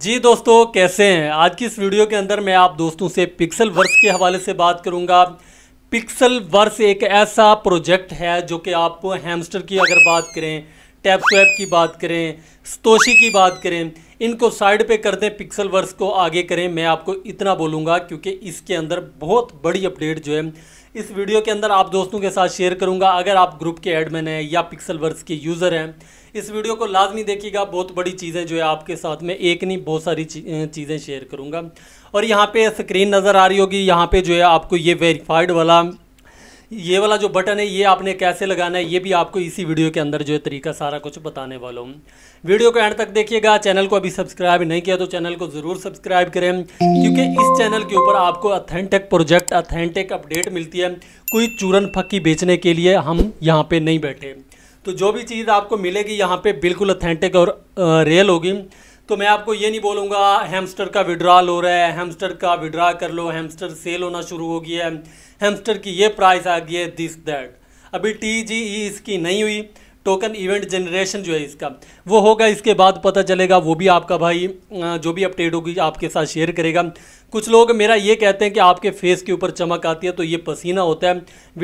जी दोस्तों कैसे हैं आज की इस वीडियो के अंदर मैं आप दोस्तों से पिक्सल वर्स के हवाले से बात करूंगा पिक्सल वर्स एक ऐसा प्रोजेक्ट है जो कि आप हैमस्टर की अगर बात करें टैप स्वैप की बात करें स्तोशी की बात करें इनको साइड पे कर दें पिक्सल वर्स को आगे करें मैं आपको इतना बोलूँगा क्योंकि इसके अंदर बहुत बड़ी अपडेट जो है इस वीडियो के अंदर आप दोस्तों के साथ शेयर करूँगा अगर आप ग्रुप के एडमिन हैं या पिक्सल वर्स के यूज़र हैं इस वीडियो को लाजमी देखिएगा बहुत बड़ी चीज़ें जो है आपके साथ में एक नहीं बहुत सारी चीज़ें शेयर करूँगा और यहाँ पर स्क्रीन नज़र आ रही होगी यहाँ पर जो है आपको ये वेरीफाइड वाला ये वाला जो बटन है ये आपने कैसे लगाना है ये भी आपको इसी वीडियो के अंदर जो है तरीका सारा कुछ बताने वाला हूँ वीडियो को एंड तक देखिएगा चैनल को अभी सब्सक्राइब नहीं किया तो चैनल को ज़रूर सब्सक्राइब करें क्योंकि इस चैनल के ऊपर आपको अथेंटिक प्रोजेक्ट अथेंटिक अपडेट मिलती है कोई चूरन फक्की बेचने के लिए हम यहाँ पर नहीं बैठे तो जो भी चीज़ आपको मिलेगी यहाँ पर बिल्कुल अथेंटिक और रियल होगी तो मैं आपको ये नहीं बोलूँगा हेमस्टर का विड्रॉल हो रहा है हेमस्टर का विड्रा कर लो हेमस्टर सेल होना शुरू हो गया है हेमस्टर की ये प्राइस आ गई है दिस दैट अभी टी जी ई इसकी नहीं हुई टोकन इवेंट जनरेशन जो है इसका वो होगा इसके बाद पता चलेगा वो भी आपका भाई जो भी अपडेट होगी आपके साथ शेयर करेगा कुछ लोग मेरा ये कहते हैं कि आपके फेस के ऊपर चमक आती है तो ये पसीना होता है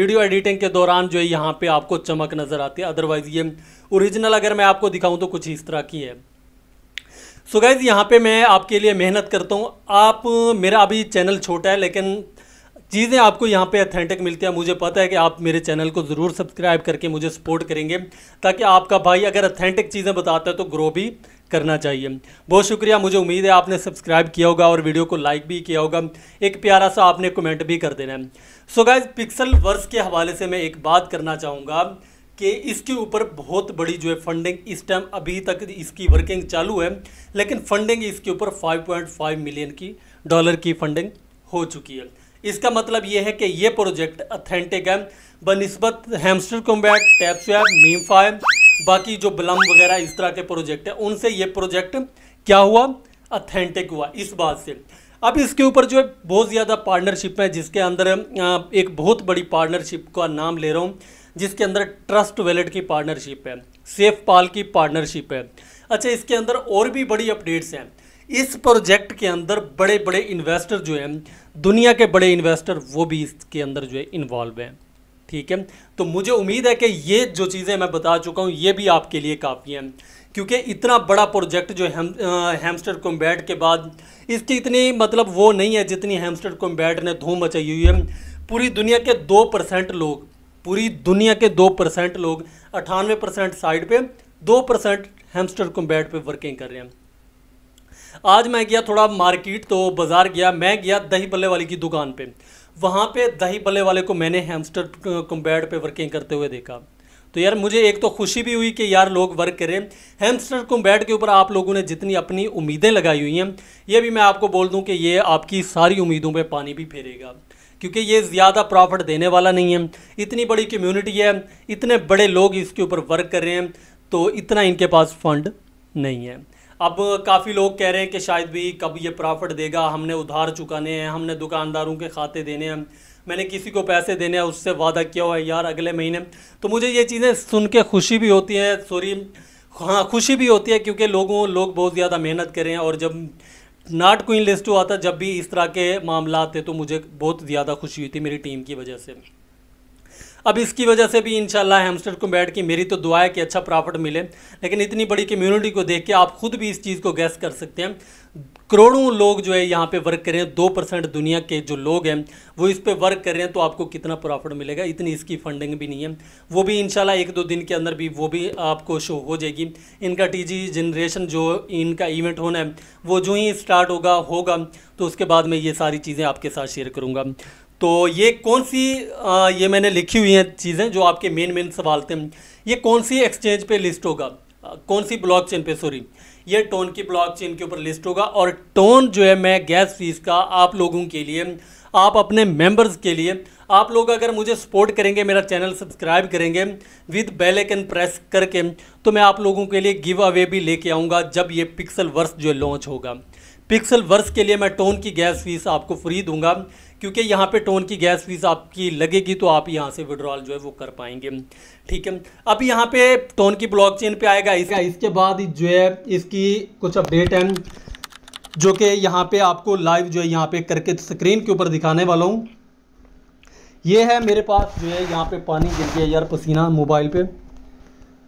वीडियो एडिटिंग के दौरान जो है यहाँ पे आपको चमक नज़र आती है अदरवाइज़ ये ओरिजिनल अगर मैं आपको दिखाऊँ तो कुछ इस तरह की है सो गाइज़ यहाँ पे मैं आपके लिए मेहनत करता हूँ आप मेरा अभी चैनल छोटा है लेकिन चीज़ें आपको यहाँ पे अथेंटिक मिलती हैं मुझे पता है कि आप मेरे चैनल को ज़रूर सब्सक्राइब करके मुझे सपोर्ट करेंगे ताकि आपका भाई अगर अथेंटिक चीज़ें बताता है तो ग्रो भी करना चाहिए बहुत शुक्रिया मुझे उम्मीद है आपने सब्सक्राइब किया होगा और वीडियो को लाइक भी किया होगा एक प्यारा सा आपने कमेंट भी कर देना है सो गाइज पिक्सल वर्स के हवाले से मैं एक बात करना चाहूँगा कि इसके ऊपर बहुत बड़ी जो है फंडिंग इस टाइम अभी तक इसकी वर्किंग चालू है लेकिन फंडिंग इसके ऊपर 5.5 मिलियन की डॉलर की फंडिंग हो चुकी है इसका मतलब ये है कि ये प्रोजेक्ट अथेंटिक है बनस्बत Hamster Kombat taps swap MemeFi बाकी जो ब्लम वगैरह इस तरह के प्रोजेक्ट हैं उनसे ये प्रोजेक्ट क्या हुआ अथेंटिक हुआ इस बात से अब इसके ऊपर जो है बहुत ज़्यादा पार्टनरशिप है जिसके अंदर एक बहुत बड़ी पार्टनरशिप का नाम ले रहा हूँ जिसके अंदर ट्रस्ट वैलेट की पार्टनरशिप है सेफ पाल की पार्टनरशिप है अच्छा इसके अंदर और भी बड़ी अपडेट्स हैं इस प्रोजेक्ट के अंदर बड़े बड़े इन्वेस्टर जो हैं दुनिया के बड़े इन्वेस्टर वो भी इसके अंदर जो है इन्वॉल्व हैं ठीक है तो मुझे उम्मीद है कि ये जो चीज़ें मैं बता चुका हूँ ये भी आपके लिए काफ़ी हैं क्योंकि इतना बड़ा प्रोजेक्ट जो हैम हेमस्टर कॉम्बैट के बाद इसकी इतनी मतलब वो नहीं है जितनी हेमस्टर कॉम्बैट ने धूम मचाई हुई है पूरी दुनिया के दो परसेंट लोग पूरी दुनिया के दो परसेंट लोग अठानवे परसेंट साइड पर दो परसेंट हेमस्टर कॉम्बैट पर वर्किंग कर रहे हैं आज मैं गया थोड़ा मार्केट तो बाज़ार गया मैं गया दही बल्ले वाले की दुकान पे वहाँ पे दही बल्ले वाले को मैंने हेमस्टर कम्बैड पे वर्किंग करते हुए देखा तो यार मुझे एक तो खुशी भी हुई कि यार लोग वर्क करें हेमस्टर कॉम्बैट के ऊपर आप लोगों ने जितनी अपनी उम्मीदें लगाई हुई हैं ये भी मैं आपको बोल दूं कि ये आपकी सारी उम्मीदों पर पानी भी फेरेगा क्योंकि ये ज़्यादा प्रॉफिट देने वाला नहीं है इतनी बड़ी कम्यूनिटी है इतने बड़े लोग इसके ऊपर वर्क कर रहे हैं तो इतना इनके पास फंड नहीं है अब काफ़ी लोग कह रहे हैं कि शायद भी कब ये प्रॉफिट देगा हमने उधार चुकाने हैं हमने दुकानदारों के खाते देने हैं मैंने किसी को पैसे देने हैं उससे वादा किया हुआ है यार अगले महीने तो मुझे ये चीज़ें सुन के खुशी भी होती है सॉरी हाँ खुशी भी होती है क्योंकि लोगों लोग बहुत ज़्यादा मेहनत करें और जब नाट क्वीन लिस्ट हुआ था जब भी इस तरह के मामला थे तो मुझे बहुत ज़्यादा खुशी हुई थी मेरी टीम की वजह से अब इसकी वजह से भी इंशाल्लाह हेमस्टर को बैठ के मेरी तो दुआ है कि अच्छा प्रॉफिट मिले लेकिन इतनी बड़ी कम्युनिटी को देख के आप खुद भी इस चीज़ को गैस कर सकते हैं करोड़ों लोग जो है यहाँ पे वर्क कर रहे हैं दो परसेंट दुनिया के जो लोग हैं वो इस पे वर्क कर रहे हैं तो आपको कितना प्रॉफिट मिलेगा इतनी इसकी फंडिंग भी नहीं है वो भी इंशाल्लाह एक दो दिन के अंदर भी वो भी आपको शो हो जाएगी इनका टीजी जनरेशन जो इनका इवेंट होना है वो जो ही स्टार्ट होगा होगा तो उसके बाद मैं ये सारी चीज़ें आपके साथ शेयर करूँगा तो ये कौन सी आ, ये मैंने लिखी हुई हैं चीज़ें जो आपके मेन मेन सवाल थे ये कौन सी एक्सचेंज पे लिस्ट होगा कौन सी ब्लॉकचेन पे सॉरी ये टोन की ब्लॉकचेन के ऊपर लिस्ट होगा और टोन जो है मैं गैस फीस का आप लोगों के लिए आप अपने मेंबर्स के लिए आप लोग अगर मुझे सपोर्ट करेंगे मेरा चैनल सब्सक्राइब करेंगे विद बेलेकन प्रेस करके तो मैं आप लोगों के लिए गिव अवे भी लेके आऊँगा जब ये पिक्सल वर्स जो लॉन्च होगा पिक्सल वर्स के लिए मैं टोन की गैस फीस आपको फ्री दूंगा क्योंकि यहाँ पे टोन की गैस फीस आपकी लगेगी तो आप यहाँ से विड्रॉल जो है वो कर पाएंगे ठीक है अब यहाँ पे टोन की ब्लॉकचेन पे आएगा इसका इसके बाद जो है इसकी कुछ अपडेट है जो कि यहाँ पे आपको लाइव जो है यहाँ पे करके स्क्रीन के ऊपर दिखाने वाला हूँ ये है मेरे पास जो है यहाँ पे पानी गिर गया यार पसीना मोबाइल पे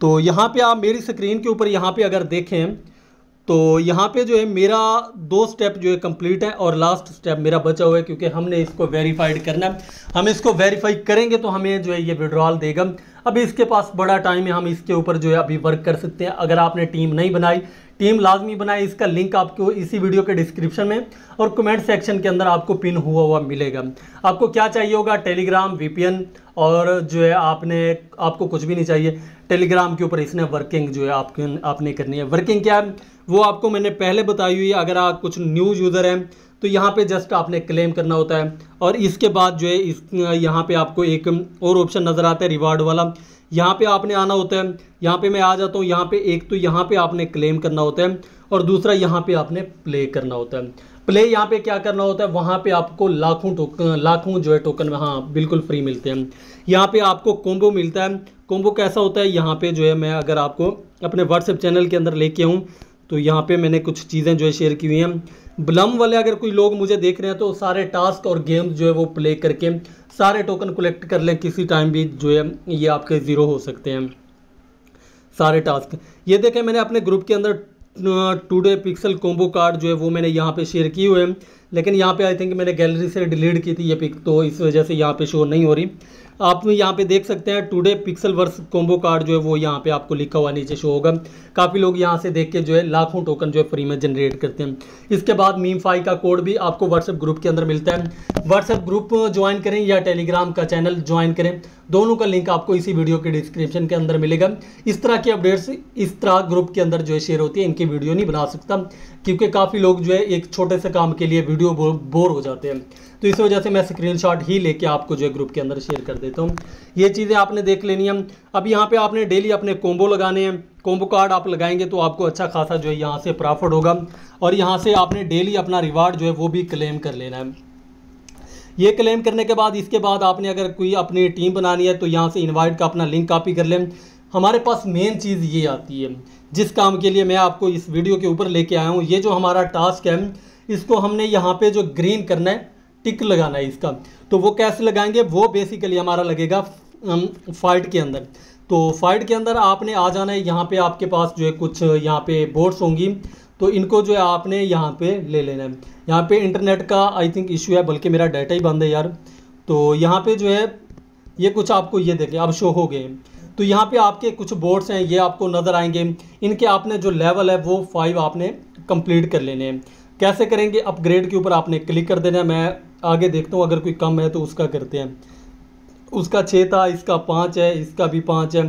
तो यहाँ पे आप मेरी स्क्रीन के ऊपर यहाँ पे अगर देखें तो यहाँ पे जो है मेरा दो स्टेप जो है कंप्लीट है और लास्ट स्टेप मेरा बचा हुआ है क्योंकि हमने इसको वेरीफाइड करना है हम इसको वेरीफाई करेंगे तो हमें जो है ये विड्रॉल देगा अभी इसके पास बड़ा टाइम है हम इसके ऊपर जो है अभी वर्क कर सकते हैं अगर आपने टीम नहीं बनाई टीम लाजमी बनाए इसका लिंक आपको इसी वीडियो के डिस्क्रिप्शन में और कमेंट सेक्शन के अंदर आपको पिन हुआ हुआ मिलेगा आपको क्या चाहिए होगा टेलीग्राम वीपीएन और जो है आपने आपको कुछ भी नहीं चाहिए टेलीग्राम के ऊपर इसने वर्किंग जो है आपके आपने करनी है वर्किंग क्या है वो आपको मैंने पहले बताई हुई है अगर आप कुछ न्यू यूज़र हैं तो यहाँ पे जस्ट आपने क्लेम करना होता है और इसके बाद जो है इस यहाँ पे आपको एक और ऑप्शन नज़र आता है रिवार्ड वाला यहाँ पे आपने आना होता है यहाँ पे मैं आ जाता हूँ यहाँ पे एक तो यहाँ पे आपने क्लेम करना होता है और दूसरा यहाँ पे आपने प्ले करना होता है प्ले यहाँ पे क्या करना होता है वहाँ पे आपको लाखों टोकन लाखों जो है टोकन हाँ बिल्कुल फ्री मिलते हैं यहाँ पे आपको कोम्बो मिलता है कोम्बो कैसा होता है यहाँ पे जो है मैं अगर आपको अपने व्हाट्सएप चैनल के अंदर लेके आऊँ तो यहाँ पे मैंने कुछ चीज़ें जो है शेयर की हुई हैं ब्लम वाले अगर कोई लोग मुझे देख रहे हैं तो सारे टास्क और गेम्स जो है वो प्ले करके सारे टोकन कलेक्ट कर लें किसी टाइम भी जो है ये आपके ज़ीरो हो सकते हैं सारे टास्क ये देखें मैंने अपने ग्रुप के अंदर टूडे पिक्सल कोम्बो कार्ड जो है वो मैंने यहाँ पे शेयर किए हुए हैं लेकिन यहाँ पे आई थिंक मैंने गैलरी से डिलीट की थी ये पिक तो इस वजह से यहाँ पे शो नहीं हो रही आप यहाँ पे देख सकते हैं today Pixelverse combo card जो है वो यहाँ पे आपको लिखा हुआ नीचे शो होगा काफ़ी लोग यहाँ से देख के जो है लाखों टोकन जो है फ्री में जनरेट करते हैं इसके बाद मीम फाई का कोड भी आपको व्हाट्सएप ग्रुप के अंदर मिलता है व्हाट्सएप ग्रुप ज्वाइन करें या टेलीग्राम का चैनल ज्वाइन करें दोनों का लिंक आपको इसी वीडियो के डिस्क्रिप्शन के अंदर मिलेगा इस तरह की अपडेट्स इस तरह ग्रुप के अंदर जो है शेयर होती है इनकी वीडियो नहीं बना सकता क्योंकि काफ़ी लोग जो है एक छोटे से काम के लिए वीडियो बोर हो जाते हैं तो इस वजह से मैं स्क्रीनशॉट ही लेके आपको जो है ग्रुप के अंदर शेयर कर देता हूँ ये चीज़ें आपने देख लेनी है अब यहाँ पे आपने डेली अपने कोम्बो लगाने हैं कोम्बो कार्ड आप लगाएंगे तो आपको अच्छा खासा जो है यहाँ से प्रॉफिट होगा और यहाँ से आपने डेली अपना रिवार्ड जो है वो भी क्लेम कर लेना है ये क्लेम करने के बाद इसके बाद आपने अगर कोई अपनी टीम बनानी है तो यहाँ से इनवाइट का अपना लिंक कॉपी कर लें हमारे पास मेन चीज़ ये आती है जिस काम के लिए मैं आपको इस वीडियो के ऊपर लेके आया हूँ ये जो हमारा टास्क है इसको हमने यहाँ पे जो ग्रीन करना है टिक लगाना है इसका तो वो कैसे लगाएंगे वो बेसिकली हमारा लगेगा फाइट के अंदर तो फाइट के अंदर आपने आ जाना है यहाँ पे आपके पास जो है कुछ यहाँ पे बोर्ड्स होंगी तो इनको जो है आपने यहाँ पे ले लेना है यहाँ पे इंटरनेट का आई थिंक इशू है बल्कि मेरा डाटा ही बंद है यार तो यहाँ पे जो है ये कुछ आपको ये देखें अब शो हो गए तो यहाँ पे आपके कुछ बोर्ड्स हैं ये आपको नज़र आएंगे इनके आपने जो लेवल है वो फाइव आपने कंप्लीट कर लेने हैं कैसे करेंगे अपग्रेड के ऊपर आपने क्लिक कर देना है मैं आगे देखता हूँ अगर कोई कम है तो उसका करते हैं उसका छः था इसका पाँच है इसका भी पाँच है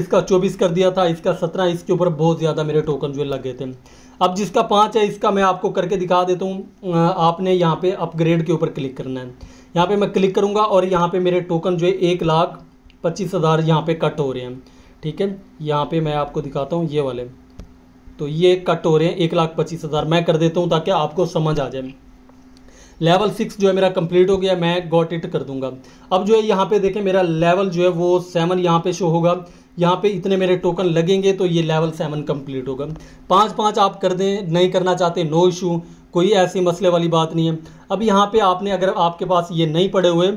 इसका चौबीस कर दिया था इसका सत्रह इसके ऊपर बहुत ज़्यादा मेरे टोकन जो लग गए थे अब जिसका पाँच है इसका मैं आपको करके दिखा देता हूँ आपने यहाँ पे अपग्रेड के ऊपर क्लिक करना है यहाँ पे मैं क्लिक करूँगा और यहाँ पे मेरे टोकन जो है एक लाख पच्चीस हज़ार यहाँ पर कट हो रहे हैं ठीक है यहाँ पे मैं आपको दिखाता हूँ ये वाले तो ये कट हो रहे हैं एक लाख पच्चीस हज़ार मैं कर देता हूँ ताकि आपको समझ आ जाए लेवल सिक्स जो है मेरा कंप्लीट हो गया मैं गॉट इट कर दूंगा अब जो है यहाँ पे देखें मेरा लेवल जो है वो सेवन यहाँ पे शो होगा यहाँ पे इतने मेरे टोकन लगेंगे तो ये लेवल सेवन कंप्लीट होगा पाँच पाँच आप कर दें नहीं करना चाहते नो इशू कोई ऐसी मसले वाली बात नहीं है अब यहाँ पे आपने अगर आपके पास ये नहीं पड़े हुए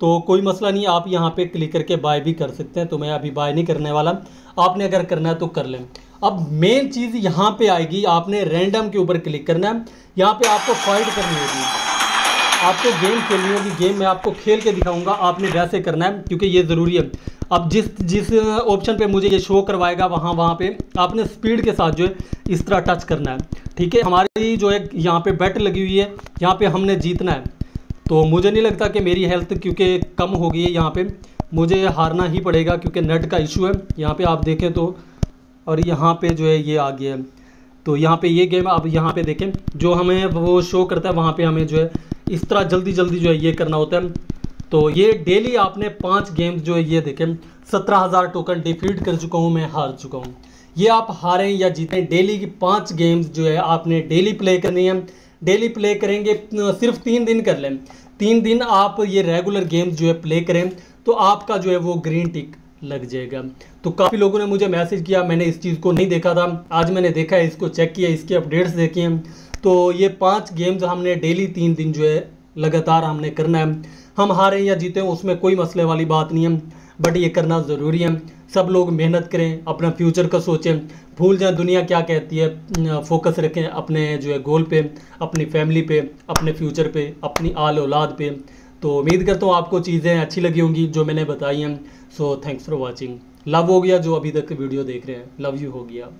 तो कोई मसला नहीं आप यहाँ पे क्लिक करके बाय भी कर सकते हैं तो मैं अभी बाय नहीं करने वाला आपने अगर करना है तो कर लें अब मेन चीज़ यहाँ पे आएगी आपने रैंडम के ऊपर क्लिक करना है यहाँ पे आपको फाइट करनी होगी आपको गेम खेलनी होगी गेम मैं आपको खेल के दिखाऊंगा आपने वैसे करना है क्योंकि ये ज़रूरी है अब जिस जिस ऑप्शन पे मुझे ये शो करवाएगा वहाँ वहाँ पे आपने स्पीड के साथ जो है इस तरह टच करना है ठीक है हमारी जो है यहाँ पे बैट लगी हुई है यहाँ पे हमने जीतना है तो मुझे नहीं लगता कि मेरी हेल्थ क्योंकि कम हो गई है यहाँ पर मुझे हारना ही पड़ेगा क्योंकि नेट का इशू है यहाँ पर आप देखें तो और यहाँ पर जो है ये आ गया है तो यहाँ पे ये गेम अब यहाँ पे देखें जो हमें वो शो करता है वहाँ पे हमें जो है इस तरह जल्दी जल्दी जो है ये करना होता है तो ये डेली आपने पाँच गेम्स जो है ये देखें सत्रह हज़ार टोकन डिफीट कर चुका हूँ मैं हार चुका हूँ ये आप हारें या जीतें डेली की पाँच गेम्स जो है आपने डेली प्ले करनी है डेली प्ले करेंगे सिर्फ तीन दिन कर लें तीन दिन आप ये रेगुलर गेम्स जो है प्ले करें तो आपका जो है वो ग्रीन टिक लग जाएगा तो काफ़ी लोगों ने मुझे मैसेज किया मैंने इस चीज़ को नहीं देखा था आज मैंने देखा है इसको चेक किया इसके अपडेट्स देखे हैं तो ये पांच गेम्स हमने डेली तीन दिन जो है लगातार हमने करना है हम हारें या जीतें उसमें कोई मसले वाली बात नहीं है बट ये करना ज़रूरी है सब लोग मेहनत करें अपना फ्यूचर का सोचें भूल जाएं दुनिया क्या कहती है फोकस रखें अपने जो है गोल पे अपनी फैमिली पे अपने फ्यूचर पे अपनी आल औलाद पे तो उम्मीद करता हूँ आपको चीज़ें अच्छी लगी होंगी जो मैंने बताई हैं so thanks for watching love हो गया जो अभी तक वीडियो देख रहे हैं लव यू हो गया